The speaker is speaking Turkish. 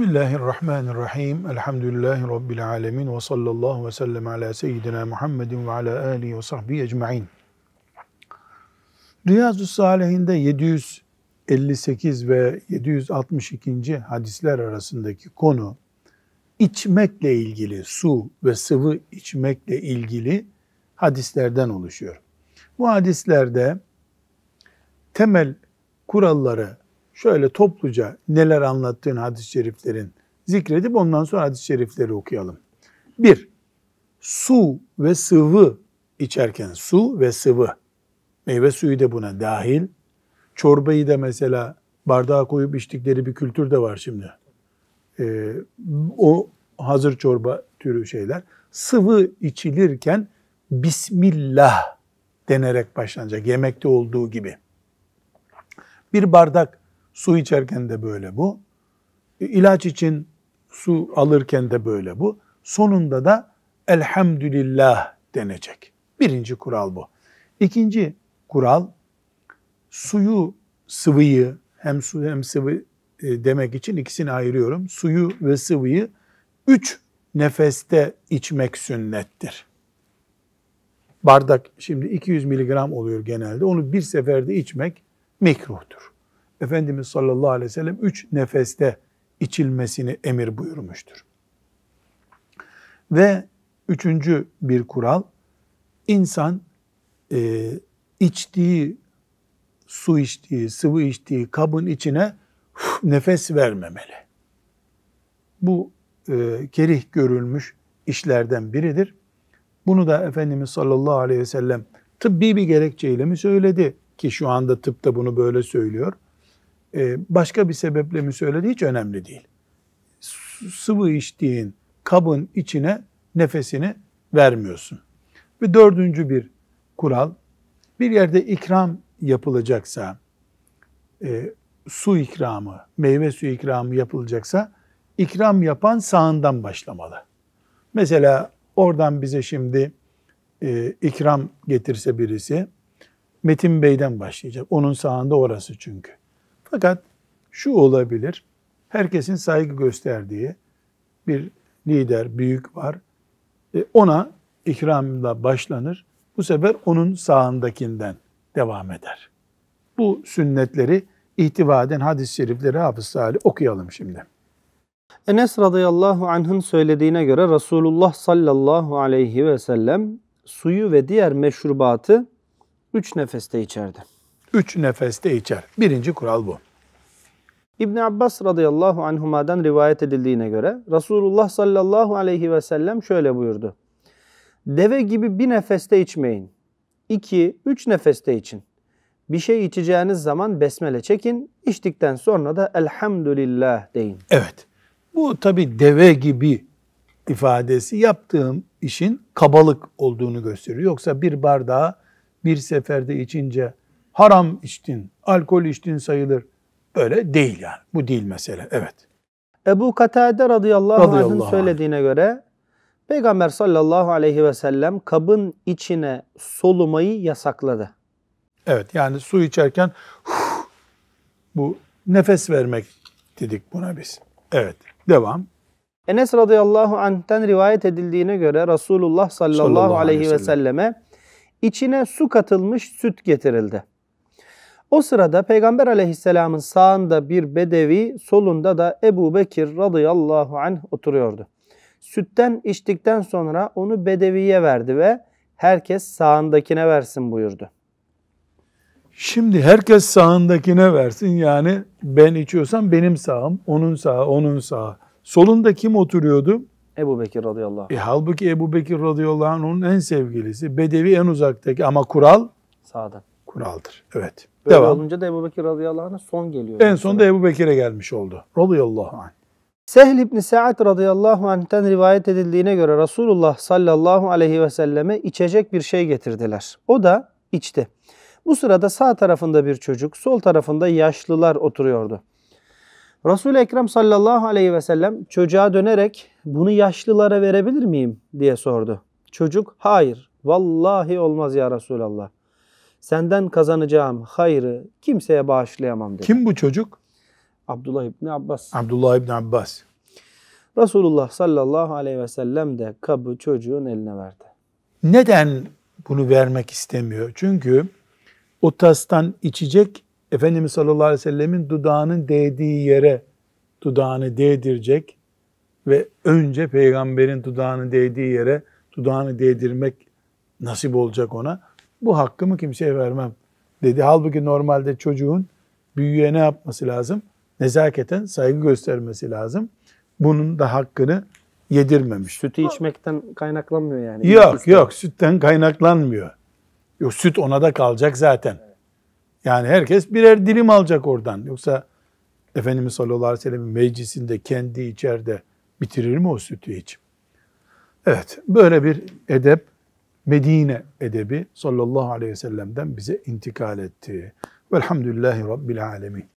Bismillahirrahmanirrahim. Elhamdülillahi Rabbil alemin. Ve sallallahu ve sellem ala seyyidina Muhammedin ve ala alihi ve sahbihi ecma'in. Riyazu Salihinde 758 ve 762. hadisler arasındaki konu içmekle ilgili, su ve sıvı içmekle ilgili hadislerden oluşuyor. Bu hadislerde temel kuralları şöyle topluca neler anlattığın hadis-i şeriflerin zikredip ondan sonra hadis-i şerifleri okuyalım. Bir, su ve sıvı içerken su ve sıvı, meyve suyu da buna dahil. Çorbayı da mesela bardağa koyup içtikleri bir kültür de var şimdi. Ee, o hazır çorba türü şeyler. Sıvı içilirken Bismillah denerek başlanacak yemekte olduğu gibi. Bir bardak Su içerken de böyle bu. E, ilaç için su alırken de böyle bu. Sonunda da elhamdülillah denecek. Birinci kural bu. İkinci kural suyu, sıvıyı hem su hem sıvı e, demek için ikisini ayırıyorum. Suyu ve sıvıyı üç nefeste içmek sünnettir. Bardak şimdi 200 miligram oluyor genelde. Onu bir seferde içmek mekruhtur. Efendimiz sallallahu aleyhi ve sellem üç nefeste içilmesini emir buyurmuştur. Ve üçüncü bir kural, insan e, içtiği, su içtiği, sıvı içtiği kabın içine nefes vermemeli. Bu e, kerih görülmüş işlerden biridir. Bunu da Efendimiz sallallahu aleyhi ve sellem tıbbi bir gerekçeyle mi söyledi ki şu anda tıpta bunu böyle söylüyor. E, başka bir sebeple mi söyledi hiç önemli değil. Sıvı içtiğin kabın içine nefesini vermiyorsun. Ve dördüncü bir kural, bir yerde ikram yapılacaksa, e, su ikramı, meyve su ikramı yapılacaksa, ikram yapan sağından başlamalı. Mesela oradan bize şimdi e, ikram getirse birisi, Metin Bey'den başlayacak. Onun sağında orası çünkü. Fakat şu olabilir, herkesin saygı gösterdiği bir lider, büyük var. E, ona ikramla başlanır. Bu sefer onun sağındakinden devam eder. Bu sünnetleri ihtiva eden hadis-i şerifleri Hafız Salih okuyalım şimdi. Enes radıyallahu anh'ın söylediğine göre Resulullah sallallahu aleyhi ve sellem suyu ve diğer meşrubatı üç nefeste içerdi. Üç nefeste içer. Birinci kural bu. İbn Abbas radıyallahu anhuma'dan rivayet edildiğine göre Resulullah sallallahu aleyhi ve sellem şöyle buyurdu. Deve gibi bir nefeste içmeyin. İki, üç nefeste için. Bir şey içeceğiniz zaman besmele çekin. İçtikten sonra da elhamdülillah deyin. Evet. Bu tabi deve gibi ifadesi yaptığım işin kabalık olduğunu gösteriyor. Yoksa bir bardağı bir seferde içince haram içtin, alkol içtin sayılır. Böyle değil yani. Bu değil mesele. Evet. Ebu Katade radıyallahu, radıyallahu anh'ın söylediğine göre Peygamber sallallahu aleyhi ve sellem kabın içine solumayı yasakladı. Evet yani su içerken bu nefes vermek dedik buna biz. Evet devam. Enes radıyallahu anh'ten rivayet edildiğine göre Resulullah sallallahu, sallallahu aleyhi, aleyhi ve selleme içine su katılmış süt getirildi. O sırada Peygamber aleyhisselamın sağında bir bedevi, solunda da Ebu Bekir radıyallahu anh oturuyordu. Sütten içtikten sonra onu bedeviye verdi ve herkes sağındakine versin buyurdu. Şimdi herkes sağındakine versin yani ben içiyorsam benim sağım, onun sağı, onun sağı. Solunda kim oturuyordu? Ebu Bekir radıyallahu anh. E, halbuki Ebu Bekir radıyallahu anh onun en sevgilisi. Bedevi en uzaktaki ama kural? Sağdan. Kuraldır. Evet. Böyle Devam. olunca da Ebu Bekir radıyallahu anh'a son geliyor. En son da Ebu Bekir'e gelmiş oldu. Radıyallahu anh. Sehl ibn Sa'd radıyallahu anh'ten rivayet edildiğine göre Resulullah sallallahu aleyhi ve selleme içecek bir şey getirdiler. O da içti. Bu sırada sağ tarafında bir çocuk, sol tarafında yaşlılar oturuyordu. Resul-i Ekrem sallallahu aleyhi ve sellem çocuğa dönerek bunu yaşlılara verebilir miyim diye sordu. Çocuk hayır vallahi olmaz ya Resulallah. Senden kazanacağım hayrı kimseye bağışlayamam dedi. Kim bu çocuk? Abdullah İbni Abbas. Abdullah İbni Abbas. Resulullah sallallahu aleyhi ve sellem de kabı çocuğun eline verdi. Neden bunu vermek istemiyor? Çünkü o tastan içecek Efendimiz sallallahu aleyhi ve sellemin dudağının değdiği yere dudağını değdirecek ve önce peygamberin dudağını değdiği yere dudağını değdirmek nasip olacak ona bu hakkımı kimseye vermem dedi. Halbuki normalde çocuğun büyüye ne yapması lazım? Nezaketen saygı göstermesi lazım. Bunun da hakkını yedirmemiş. Sütü içmekten kaynaklanmıyor yani. Yok yok sütten kaynaklanmıyor. Yok süt ona da kalacak zaten. Yani herkes birer dilim alacak oradan. Yoksa Efendimiz sallallahu aleyhi ve sellem'in meclisinde kendi içeride bitirir mi o sütü hiç? Evet böyle bir edep Medine edebi sallallahu aleyhi ve sellem'den bize intikal etti. Velhamdülillahi Rabbil alemin.